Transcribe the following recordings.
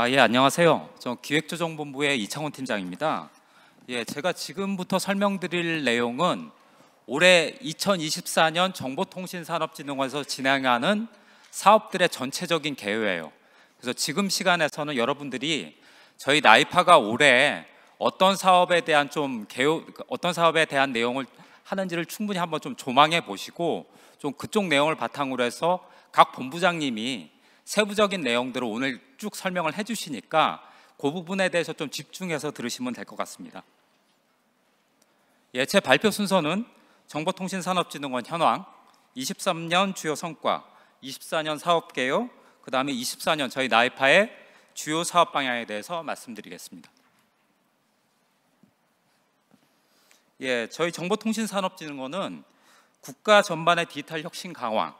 아, 예, 안녕하세요. 저 기획조정본부의 이창훈 팀장입니다. 예, 제가 지금부터 설명드릴 내용은 올해 2024년 정보통신산업진흥원에서 진행하는 사업들의 전체적인 개요예요. 그래서 지금 시간에서는 여러분들이 저희 나이파가 올해 어떤 사업에 대한 좀 개요, 어떤 사업에 대한 내용을 하는지를 충분히 한번 좀 조망해 보시고 좀 그쪽 내용을 바탕으로 해서 각 본부장님이 세부적인 내용들을 오늘 쭉 설명을 해주시니까 그 부분에 대해서 좀 집중해서 들으시면 될 것 같습니다. 예체 발표 순서는 정보통신산업진흥원 현황, 23년 주요 성과, 24년 사업 개요, 그 다음에 24년 저희 나이파의 주요 사업 방향에 대해서 말씀드리겠습니다. 예, 저희 정보통신산업진흥원은 국가 전반의 디지털 혁신 강화,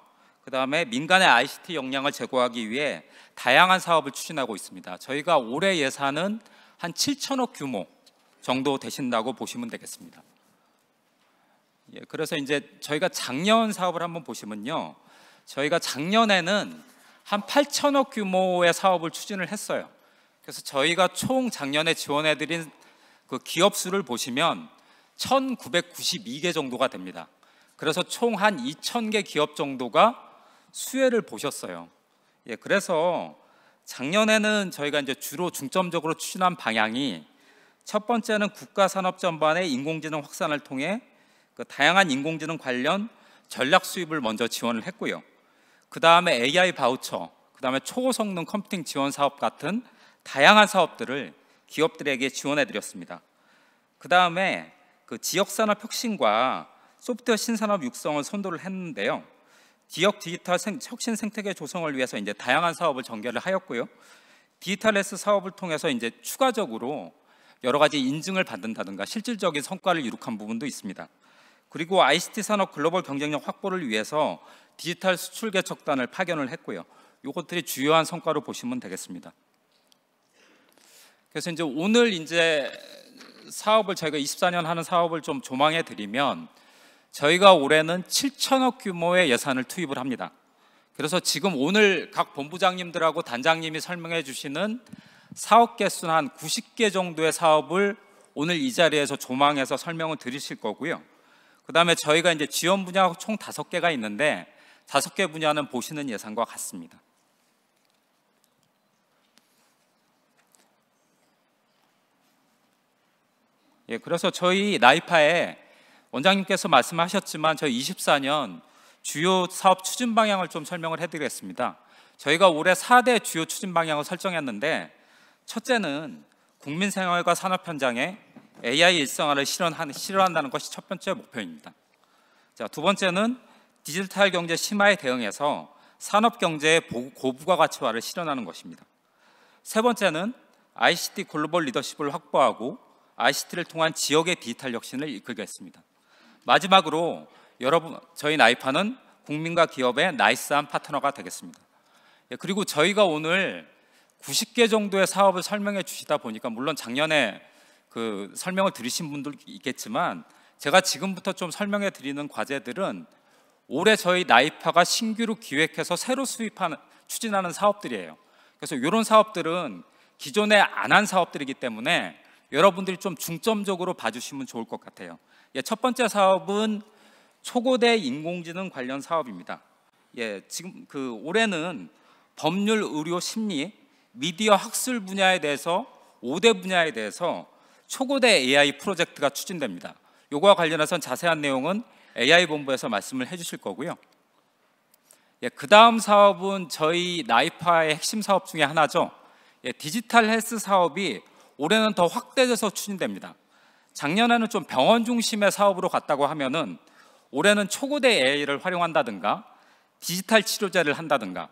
그 다음에 민간의 ICT 역량을 제고하기 위해 다양한 사업을 추진하고 있습니다. 저희가 올해 예산은 한 7천억 규모 정도 되신다고 보시면 되겠습니다. 예, 그래서 이제 저희가 작년 사업을 한번 보시면요. 저희가 작년에는 한 8천억 규모의 사업을 추진을 했어요. 그래서 저희가 총 작년에 지원해드린 그 기업 수를 보시면 1,992개 정도가 됩니다. 그래서 총 한 2,000개 기업 정도가 수혜를 보셨어요. 예, 그래서 작년에는 저희가 이제 주로 중점적으로 추진한 방향이 첫 번째는 국가 산업 전반의 인공지능 확산을 통해 그 다양한 인공지능 관련 전략 수입을 먼저 지원을 했고요. 그 다음에 AI 바우처, 그 다음에 초고성능 컴퓨팅 지원 사업 같은 다양한 사업들을 기업들에게 지원해 드렸습니다. 그 다음에 그 지역 산업 혁신과 소프트웨어 신산업 육성을 선도를 했는데요. 지역 디지털 생, 혁신 생태계 조성을 위해서 이제 다양한 사업을 전개를 하였고요. 디지털레스 사업을 통해서 이제 추가적으로 여러 가지 인증을 받는다든가 실질적인 성과를 이룩한 부분도 있습니다. 그리고 ICT 산업 글로벌 경쟁력 확보를 위해서 디지털 수출 개척단을 파견을 했고요. 이것들이 주요한 성과로 보시면 되겠습니다. 그래서 이제 오늘 이제 사업을 저희가 24년 하는 사업을 좀 조망해 드리면 저희가 올해는 7천억 규모의 예산을 투입을 합니다. 그래서 지금 오늘 각 본부장님들하고 단장님이 설명해 주시는 사업 개수는 한 90개 정도의 사업을 오늘 이 자리에서 조망해서 설명을 드리실 거고요. 그다음에 저희가 이제 지원 분야 총 5개가 있는데 5개 분야는 보시는 예산과 같습니다. 예, 그래서 저희 나이파에 원장님께서 말씀하셨지만 저희 24년 주요 사업 추진 방향을 좀 설명을 해드리겠습니다. 저희가 올해 4대 주요 추진 방향을 설정했는데 첫째는 국민 생활과 산업 현장에 AI 일상화를 실현하 실현한다는 것이 첫 번째 목표입니다. 자, 두 번째는 디지털 경제 심화에 대응해서 산업 경제의 고부가 가치화를 실현하는 것입니다. 세 번째는 ICT 글로벌 리더십을 확보하고 ICT를 통한 지역의 디지털 혁신을 이끌겠습니다. 마지막으로 여러분 저희 나이파는 국민과 기업의 나이스한 파트너가 되겠습니다. 예, 그리고 저희가 오늘 90개 정도의 사업을 설명해 주시다 보니까 물론 작년에 그 설명을 들으신 분들 있겠지만 제가 지금부터 좀 설명해 드리는 과제들은 올해 저희 나이파가 신규로 기획해서 새로 수입하는 추진하는 사업들이에요. 그래서 이런 사업들은 기존에 안 한 사업들이기 때문에 여러분들이 좀 중점적으로 봐주시면 좋을 것 같아요. 예, 첫 번째 사업은 초고대 인공지능 관련 사업입니다. 예, 지금 그 올해는 법률, 의료, 심리, 미디어 학술 분야에 대해서 5대 분야에 대해서 초고대 AI 프로젝트가 추진됩니다. 요거와 관련해서 자세한 내용은 AI 본부에서 말씀을 해주실 거고요. 예, 그 다음 사업은 저희 나이파의 핵심 사업 중에 하나죠. 예, 디지털 헬스 사업이 올해는 더 확대돼서 추진됩니다. 작년에는 좀 병원 중심의 사업으로 갔다고 하면은 올해는 초고대 AI를 활용한다든가 디지털 치료제를 한다든가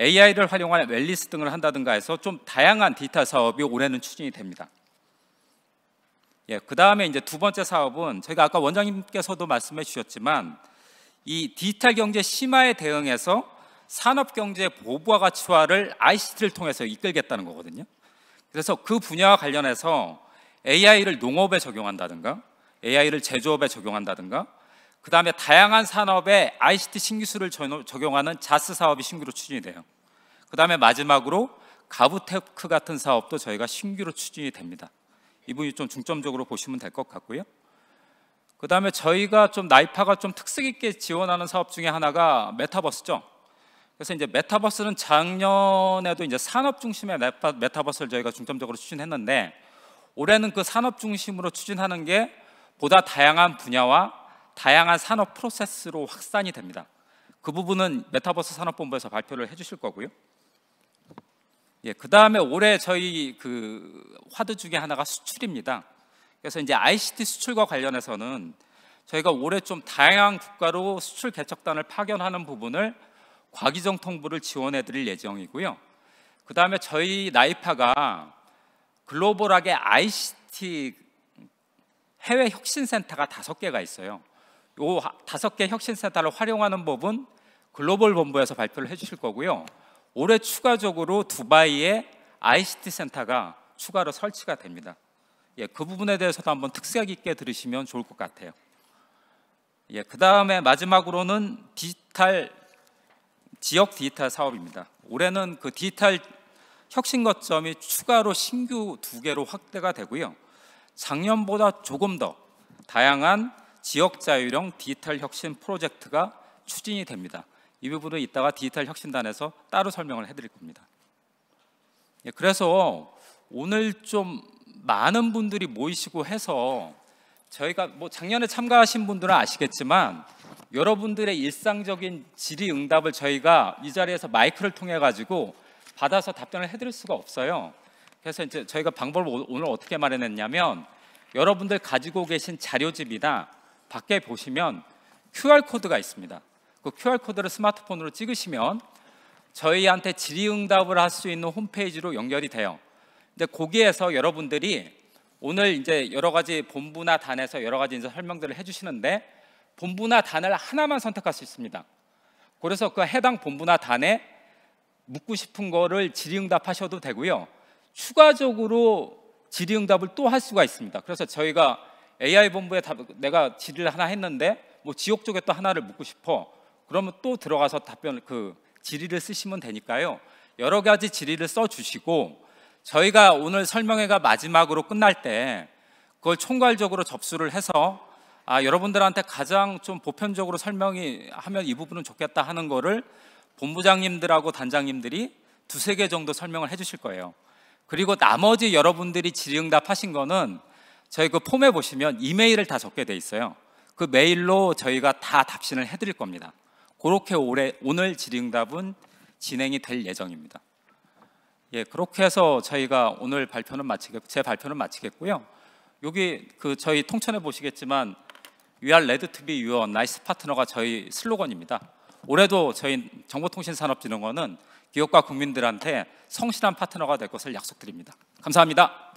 AI를 활용한 웰리스 등을 한다든가 해서 좀 다양한 디지털 사업이 올해는 추진이 됩니다. 예, 그 다음에 이제 두 번째 사업은 저희가 아까 원장님께서도 말씀해 주셨지만 이 디지털 경제 심화에 대응해서 산업 경제 보부와 가치화를 ICT를 통해서 이끌겠다는 거거든요. 그래서 그 분야와 관련해서 AI를 농업에 적용한다든가 AI를 제조업에 적용한다든가 그 다음에 다양한 산업에 ICT 신기술을 적용하는 자스 사업이 신규로 추진이 돼요. 그 다음에 마지막으로 가부테크 같은 사업도 저희가 신규로 추진이 됩니다. 이분이좀 중점적으로 보시면 될 것 같고요. 그 다음에 저희가 좀 나이파가 좀 특색 있게 지원하는 사업 중에 하나가 메타버스죠. 그래서 이제 메타버스는 작년에도 이제 산업 중심의 메타버스를 저희가 중점적으로 추진했는데 올해는 그 산업 중심으로 추진하는 게 보다 다양한 분야와 다양한 산업 프로세스로 확산이 됩니다. 그 부분은 메타버스 산업본부에서 발표를 해주실 거고요. 예, 그 다음에 올해 저희 그 화두 중에 하나가 수출입니다. 그래서 이제 ICT 수출과 관련해서는 저희가 올해 좀 다양한 국가로 수출 개척단을 파견하는 부분을 과기정통부를 지원해 드릴 예정이고요. 그 다음에 저희 나이파가 글로벌하게 ICT 해외 혁신센터가 다섯 개가 있어요. 요 다섯 개 혁신센터를 활용하는 법은 글로벌 본부에서 발표를 해주실 거고요. 올해 추가적으로 두바이에 ICT 센터가 추가로 설치가 됩니다. 예, 그 부분에 대해서도 한번 특색 있게 들으시면 좋을 것 같아요. 예, 그 다음에 마지막으로는 디지털 지역 디지털 사업입니다. 올해는 그 디지털 혁신 거점이 추가로 신규 두 개로 확대가 되고요. 작년보다 조금 더 다양한 지역 자유형 디지털 혁신 프로젝트가 추진이 됩니다. 이 부분은 이따가 디지털 혁신단에서 따로 설명을 해드릴 겁니다. 예, 그래서 오늘 좀 많은 분들이 모이시고 해서 저희가 뭐 작년에 참가하신 분들은 아시겠지만 여러분들의 일상적인 질의응답을 저희가 이 자리에서 마이크를 통해 가지고 받아서 답변을 해드릴 수가 없어요. 그래서 이제 저희가 방법을 오늘 어떻게 마련했냐면 여러분들 가지고 계신 자료집이나 밖에 보시면 QR 코드가 있습니다. 그 QR 코드를 스마트폰으로 찍으시면 저희한테 질의응답을 할 수 있는 홈페이지로 연결이 돼요. 근데 거기에서 여러분들이 오늘 이제 여러 가지 본부나 단에서 여러 가지 이제 설명들을 해주시는데 본부나 단을 하나만 선택할 수 있습니다. 그래서 그 해당 본부나 단에 묻고 싶은 거를 질의응답 하셔도 되고요. 추가적으로 질의응답을 또 할 수가 있습니다. 그래서 저희가 AI 본부에 답, 내가 질의를 하나 했는데 뭐 지역 쪽에 또 하나를 묻고 싶어. 그러면 또 들어가서 답변 그 질의를 쓰시면 되니까요. 여러 가지 질의를 써 주시고 저희가 오늘 설명회가 마지막으로 끝날 때 그걸 총괄적으로 접수를 해서 아 여러분들한테 가장 좀 보편적으로 설명이 하면 이 부분은 좋겠다 하는 거를 본부장님들하고 단장님들이 두세 개 정도 설명을 해 주실 거예요. 그리고 나머지 여러분들이 질의응답 하신 거는 저희 그 폼에 보시면 이메일을 다 적게 돼 있어요. 그 메일로 저희가 다 답신을 해 드릴 겁니다. 그렇게 올해 오늘 질의응답은 진행이 될 예정입니다. 예, 그렇게 해서 저희가 오늘 발표는 마치겠 제 발표는 마치겠고요. 여기 그 저희 통천에 보시겠지만 위알 레드 투비 유언 나이스 파트너가 저희 슬로건입니다. 올해도 저희 정보통신산업진흥원은 기업과 국민들한테 성실한 파트너가 될 것을 약속드립니다. 감사합니다.